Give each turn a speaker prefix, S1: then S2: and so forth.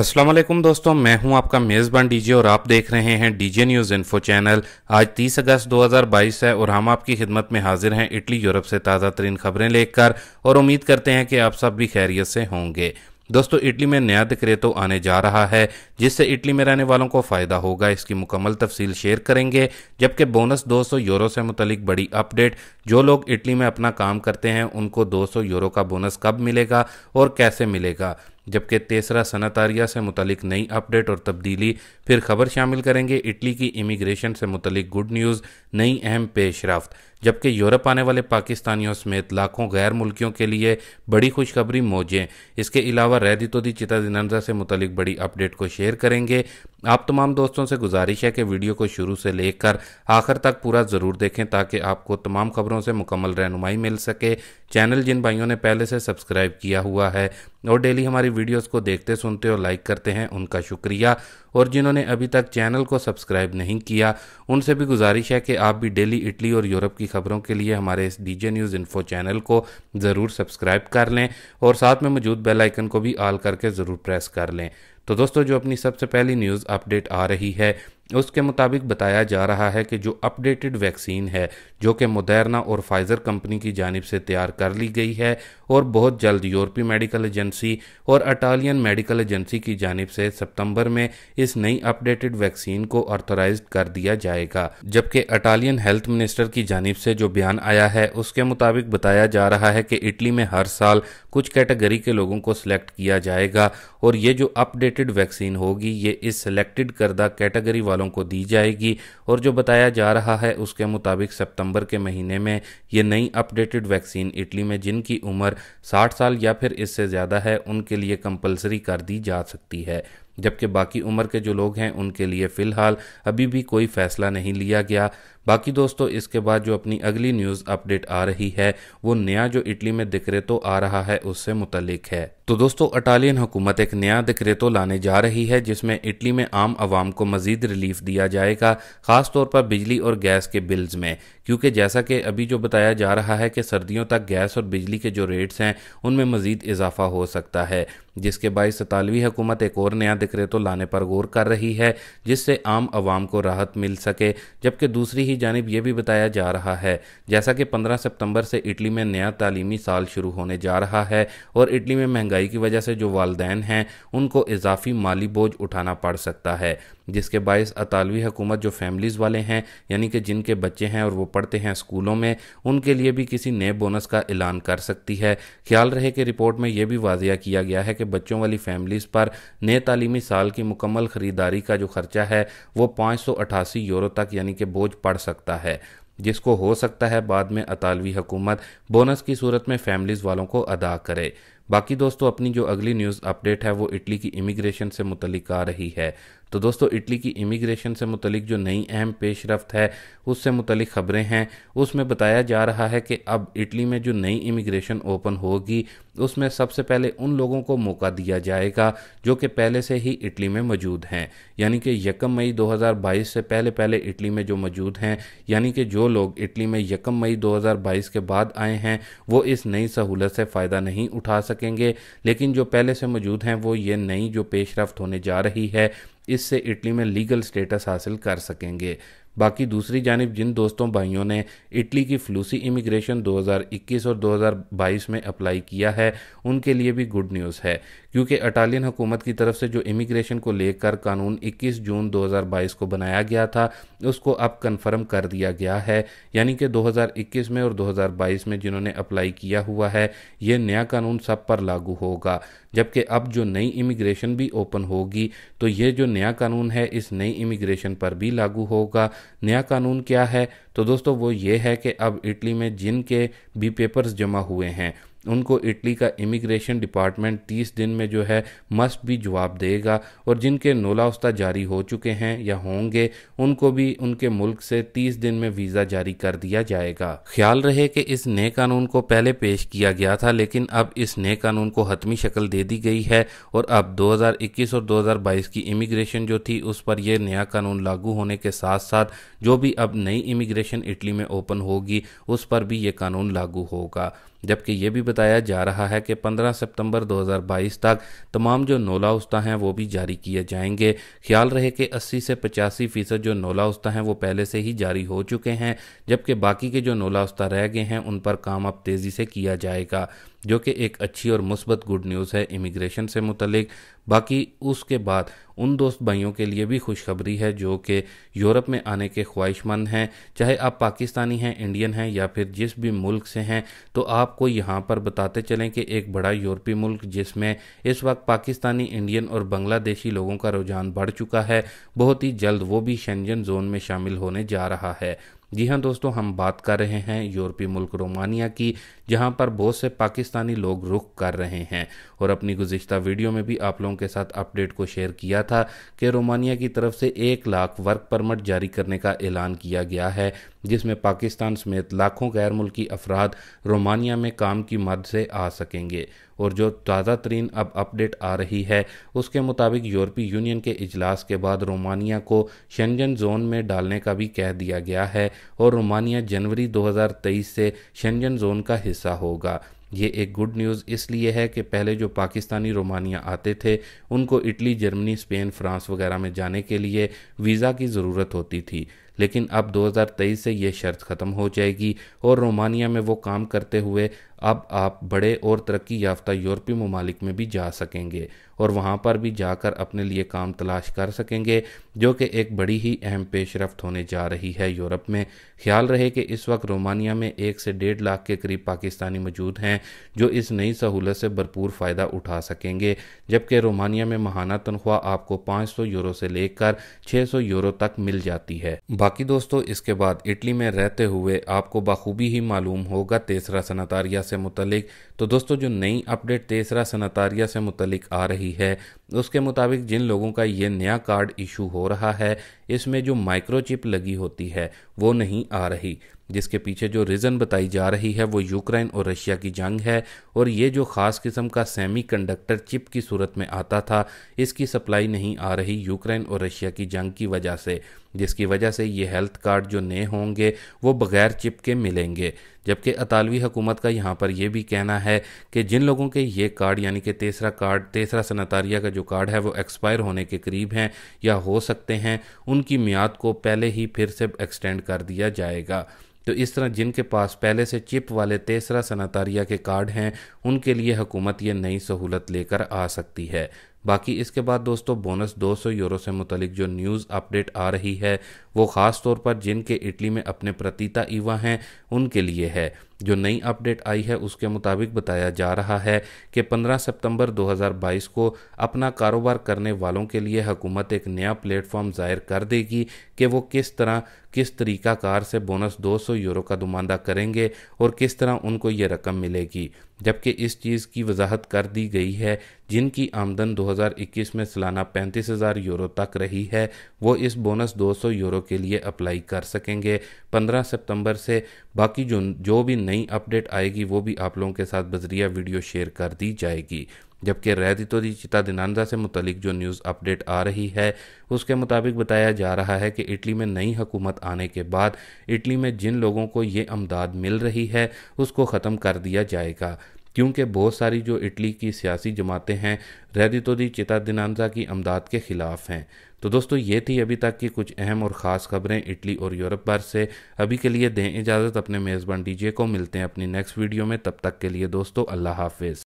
S1: अस्सलाम वालेकुम दोस्तों मैं हूं आपका मेज़बान डीजे और आप देख रहे हैं डीजे न्यूज़ इन्फो चैनल आज 30 अगस्त 2022 है और हम आपकी खिदमत में हाजिर हैं इटली यूरोप से ताज़ा तरीन खबरें लेकर और उम्मीद करते हैं कि आप सब भी खैरियत से होंगे दोस्तों इटली में नया दिक्रेतो आने जा रहा है जिससे इटली में रहने वालों को फ़ायदा होगा इसकी मुकम्मल तफसील शेयर करेंगे जबकि बोनस 200 यूरो से मुतलिक बड़ी अपडेट जो लोग इटली में अपना काम करते हैं उनको 200 यूरो का बोनस कब मिलेगा और कैसे मिलेगा जबकि तेसरा सनातारिया से मुतलिक नई अपडेट और तब्दीली फिर खबर शामिल करेंगे इटली की इमिग्रेशन से मुतलिक गुड न्यूज़ नई अहम पेशरफ जबकि यूरोप आने वाले पाकिस्तानियों समेत लाखों गैर मुल्कियों के लिए बड़ी खुशखबरी मौजें इसके अलावा रैदी दी चिता दिनंदा से मुतलिक बड़ी अपडेट को शेयर करेंगे आप तमाम दोस्तों से गुजारिश है कि वीडियो को शुरू से लेकर आखिर तक पूरा ज़रूर देखें ताकि आपको तमाम खबरों से मुकम्मल रहनुमाई मिल सके चैनल जिन भाइयों ने पहले से सब्सक्राइब किया हुआ है और डेली हमारी वीडियोस को देखते सुनते और लाइक करते हैं उनका शुक्रिया और जिन्होंने अभी तक चैनल को सब्सक्राइब नहीं किया उनसे भी गुजारिश है कि आप भी डेली इटली और यूरोप की खबरों के लिए हमारे इस D J news info channel को ज़रूर सब्सक्राइब कर लें और साथ में मौजूद बेल आइकन को भी आल करके ज़रूर प्रेस कर लें तो दोस्तों जो अपनी सबसे पहली न्यूज़ अपडेट आ रही है उसके मुताबिक बताया जा रहा है कि जो अपडेटेड वैक्सीन है जो कि मुदैरना और फाइज़र कंपनी की जानब से तैयार कर ली गई है और बहुत जल्द यूरोपीय मेडिकल एजेंसी और अटालियन मेडिकल एजेंसी की जानब से सितंबर में इस नई अपडेटेड वैक्सीन को ऑथराइज कर दिया जाएगा जबकि अटालियन हेल्थ मिनिस्टर की जानब से जो बयान आया है उसके मुताबिक बताया जा रहा है कि इटली में हर साल कुछ कैटेगरी के लोगों को सिलेक्ट किया जाएगा और ये जो अपडेटेड वैक्सीन होगी ये इस सिलेक्टेड करदा कैटेगरी वालों को दी जाएगी और जो बताया जा रहा है उसके मुताबिक सितंबर के महीने में ये नई अपडेटेड वैक्सीन इटली में जिनकी उम्र 60 साल या फिर इससे ज़्यादा है उनके लिए कंपलसरी कर दी जा सकती है जबकि बाकी उम्र के जो लोग हैं उनके लिए फ़िलहाल अभी भी कोई फैसला नहीं लिया गया बाकी दोस्तों इसके बाद जो अपनी अगली न्यूज़ अपडेट आ रही है वो नया जो इटली में तो आ रहा है उससे मुतलिक है तो दोस्तों अटालियन हुकूमत एक नया तो लाने जा रही है जिसमें इटली में आम आवाम को मजीद रिलीफ दिया जाएगा खास तौर पर बिजली और गैस के बिल्स में क्योंकि जैसा कि अभी जो बताया जा रहा है कि सर्दियों तक गैस और बिजली के जो रेट्स हैं उनमें मजीद इजाफा हो सकता है जिसके बायस सतालवी हुकूमत एक और नया तो लाने पर गौर कर रही है जिससे आम आवाम को राहत मिल सके जबकि दूसरी ही जानब यह भी बताया जा रहा है जैसा कि 15 सितंबर से इटली में नया तालीमी साल शुरू होने जा रहा है और इटली में महंगाई की वजह से जो वालदेन हैं उनको इजाफी माली बोझ उठाना पड़ सकता है जिसके बायस अतालवी हुकूमत जो फैमिलीज़ वाले हैं यानी कि जिनके बच्चे हैं और वो पढ़ते हैं स्कूलों में उनके लिए भी किसी नए बोनस का ऐलान कर सकती है ख्याल रहे कि रिपोर्ट में यह भी वाजिया किया गया है कि बच्चों वाली फैमिलीज़ पर नए तालीमी साल की मुकम्मल ख़रीदारी का जो खर्चा है वो पाँच यूरो तक यानी कि बोझ पड़ सकता है जिसको हो सकता है बाद में अतालवी हुकूमत बोनस की सूरत में फैमिलीज़ वालों को अदा करे बाकी दोस्तों अपनी जो अगली न्यूज़ अपडेट है वो इटली की इमिग्रेशन से मुतलिक आ रही है तो दोस्तों इटली की इमिग्रेशन से मुतलिक जो नई अहम पेश रफ्त है उससे मुतलिक ख़बरें हैं उसमें बताया जा रहा है कि अब इटली में जो नई इमिग्रेशन ओपन होगी उसमें सबसे पहले उन लोगों को मौका दिया जाएगा जो कि पहले से ही इटली में मौजूद हैं यानी कि यकम मई 2022 से पहले पहले इटली में जो मौजूद हैं यानी कि जो लोग इटली में यकम मई 2022 के बाद आए हैं वो इस नई सहूलत से फ़ायदा नहीं उठा सकेंगे लेकिन जो पहले से मौजूद हैं वो ये नई जो पेशरफ होने जा रही है इससे इटली में लीगल स्टेटस हासिल कर सकेंगे बाकी दूसरी जानब जिन दोस्तों भाइयों ने इटली की फ्लूसी इमिग्रेशन 2021 और 2022 में अप्लाई किया है उनके लिए भी गुड न्यूज़ है क्योंकि अटालियन हुकूमत की तरफ से जो इमिग्रेशन को लेकर कानून 21 जून 2022 को बनाया गया था उसको अब कन्फर्म कर दिया गया है यानी कि 2021 में और 2022 में जिन्होंने अप्लाई किया हुआ है ये नया कानून सब पर लागू होगा जबकि अब जो नई इमिग्रेशन भी ओपन होगी तो ये जो नया कानून है इस नई इमिग्रेशन पर भी लागू होगा नया कानून क्या है तो दोस्तों वो ये है कि अब इटली में जिनके भी पेपर्स जमा हुए हैं उनको इटली का इमिग्रेशन डिपार्टमेंट 30 दिन में जो है मस्ट भी जवाब देगा और जिनके नोला उस्ता जारी हो चुके हैं या होंगे उनको भी उनके मुल्क से 30 दिन में वीज़ा जारी कर दिया जाएगा ख्याल रहे कि इस नए कानून को पहले पेश किया गया था लेकिन अब इस नए कानून को हतमी शक्ल दे दी गई है और अब 2021 और 2022 की इमिग्रेशन जो थी उस पर यह नया कानून लागू होने के साथ साथ जो भी अब नई इमिग्रेशन इटली में ओपन होगी उस पर भी ये कानून लागू होगा जबकि ये भी बताया जा रहा है कि 15 सितंबर 2022 तक तमाम जो नोला उस्ता हैं वो भी जारी किए जाएंगे ख्याल रहे कि 80 से पचासी फ़ीसद जो नोला उस्ता हैं वो पहले से ही जारी हो चुके हैं जबकि बाकी के जो नोला उस्ता रह गए हैं उन पर काम अब तेज़ी से किया जाएगा जो कि एक अच्छी और मुस्बत गुड न्यूज़ है इमिग्रेशन से मुतलिक बाकी उसके बाद उन दोस्त भाइयों के लिए भी खुशखबरी है जो कि यूरोप में आने के ख्वाहिशमंद हैं चाहे आप पाकिस्तानी हैं इंडियन हैं या फिर जिस भी मुल्क से हैं तो आपको यहाँ पर बताते चलें कि एक बड़ा यूरोपीय मुल्क जिसमें इस वक्त पाकिस्तानी इंडियन और बांग्लादेशी लोगों का रुझान बढ़ चुका है बहुत ही जल्द वो भी शेंजन जोन में शामिल होने जा रहा है जी हाँ दोस्तों हम बात कर रहे हैं यूरोपीय मुल्क रोमानिया की जहाँ पर बहुत से पाकिस्तानी लोग रुख कर रहे हैं और अपनी गुज्तर वीडियो में भी आप लोगों के साथ अपडेट को शेयर किया था कि रोमानिया की तरफ से एक लाख वर्क परमिट जारी करने का ऐलान किया गया है जिसमें पाकिस्तान समेत लाखों गैर मुल्की अफराद रोमानिया में काम की मद से आ सकेंगे और जो ताज़ा तरीन अब अपडेट आ रही है उसके मुताबिक यूरोपीय यूनियन के इजलास के बाद रोमानिया को शंजन जोन में डालने का भी कह दिया गया है और रोमानिया जनवरी 2023 से शंजन जोन का हिस्सा होगा ये एक गुड न्यूज़ इसलिए है कि पहले जो पाकिस्तानी रोमानिया आते थे उनको इटली जर्मनी स्पेन फ्रांस वगैरह में जाने के लिए वीज़ा की ज़रूरत होती थी लेकिन अब 2023 से ये शर्त ख़त्म हो जाएगी और रोमानिया में वो काम करते हुए अब आप बड़े और तरक्की याफ्ता यूरोपीय ममालिक में भी जा सकेंगे और वहाँ पर भी जाकर अपने लिए काम तलाश कर सकेंगे जो कि एक बड़ी ही अहम पेशरफ होने जा रही है यूरोप में ख्याल रहे कि इस वक्त रोमानिया में एक से डेढ़ लाख के करीब पाकिस्तानी मौजूद हैं जो इस नई सहूलत से भरपूर फ़ायदा उठा सकेंगे जबकि रोमानिया में महाना तनख्वाह आपको पाँच सौ यूरो से लेकर छः सौ यूरो तक मिल जाती है बाकी दोस्तों इसके बाद इटली में रहते हुए आपको बखूबी ही मालूम होगा तेसरा सनातारिया से मुतलिक तो दोस्तों जो नई अपडेट तेसरा सनातारिया से मुतलिक आ रही है उसके मुताबिक जिन लोगों का ये नया कार्ड इशू हो रहा है इसमें जो माइक्रोचिप लगी होती है वो नहीं आ रही जिसके पीछे जो रीज़न बताई जा रही है वो यूक्रेन और रशिया की जंग है और ये जो ख़ास किस्म का सेमी कंडक्टर चिप की सूरत में आता था इसकी सप्लाई नहीं आ रही यूक्रेन और रशिया की जंग की वजह से जिसकी वजह से ये हेल्थ कार्ड जो नए होंगे वो बग़ैर चिप के मिलेंगे जबकि अतालवी हुकूमत का यहाँ पर यह भी कहना है कि जिन लोगों के ये कार्ड यानी कि तीसरा कार्ड तीसरा सनातारिया का जो कार्ड है वो एक्सपायर होने के करीब हैं या हो सकते हैं उनकी मियाद को पहले ही फिर से एक्सटेंड कर दिया जाएगा तो इस तरह जिनके पास पहले से चिप वाले तेसरा सनातारिया के कार्ड हैं उनके लिए हुकूमत ये नई सहूलत लेकर आ सकती है बाकी इसके बाद दोस्तों बोनस 200 यूरो से मुतलिक जो न्यूज़ अपडेट आ रही है वो ख़ास तौर पर जिनके इटली में अपने प्रतीता ईवा हैं उनके लिए है जो नई अपडेट आई है उसके मुताबिक बताया जा रहा है कि 15 सितंबर 2022 को अपना कारोबार करने वालों के लिए हुकूमत एक नया प्लेटफॉर्म जाहिर कर देगी कि वो किस तरह किस तरीकाकार से बोनस 200 यूरो का दुमांदा करेंगे और किस तरह उनको ये रकम मिलेगी जबकि इस चीज़ की वजाहत कर दी गई है जिनकी आमदन 2021 में सालाना पैंतीस हज़ार यूरो तक रही है वो इस बोनस 200 यूरो के लिए अप्लाई कर सकेंगे 15 सितंबर से बाकी जो जो भी नई अपडेट आएगी वो भी आप लोगों के साथ बजरिया वीडियो शेयर कर दी जाएगी जबकि दी चिता दिनानदा से मुतलिक जो न्यूज़ अपडेट आ रही है उसके मुताबिक बताया जा रहा है कि इटली में नई हुकूमत आने के बाद इटली में जिन लोगों को ये अमदाद मिल रही है उसको ख़त्म कर दिया जाएगा क्योंकि बहुत सारी जो इटली की सियासी जमातें हैं तो चिता दिनानजा की अमदाद के ख़िलाफ़ हैं तो दोस्तों ये थी अभी तक की कुछ अहम और ख़ास खबरें इटली और यूरोप भर से अभी के लिए दें इजाज़त अपने मेज़बान डीजे को मिलते हैं अपनी नेक्स्ट वीडियो में तब तक के लिए दोस्तों अल्लाह हाफिज़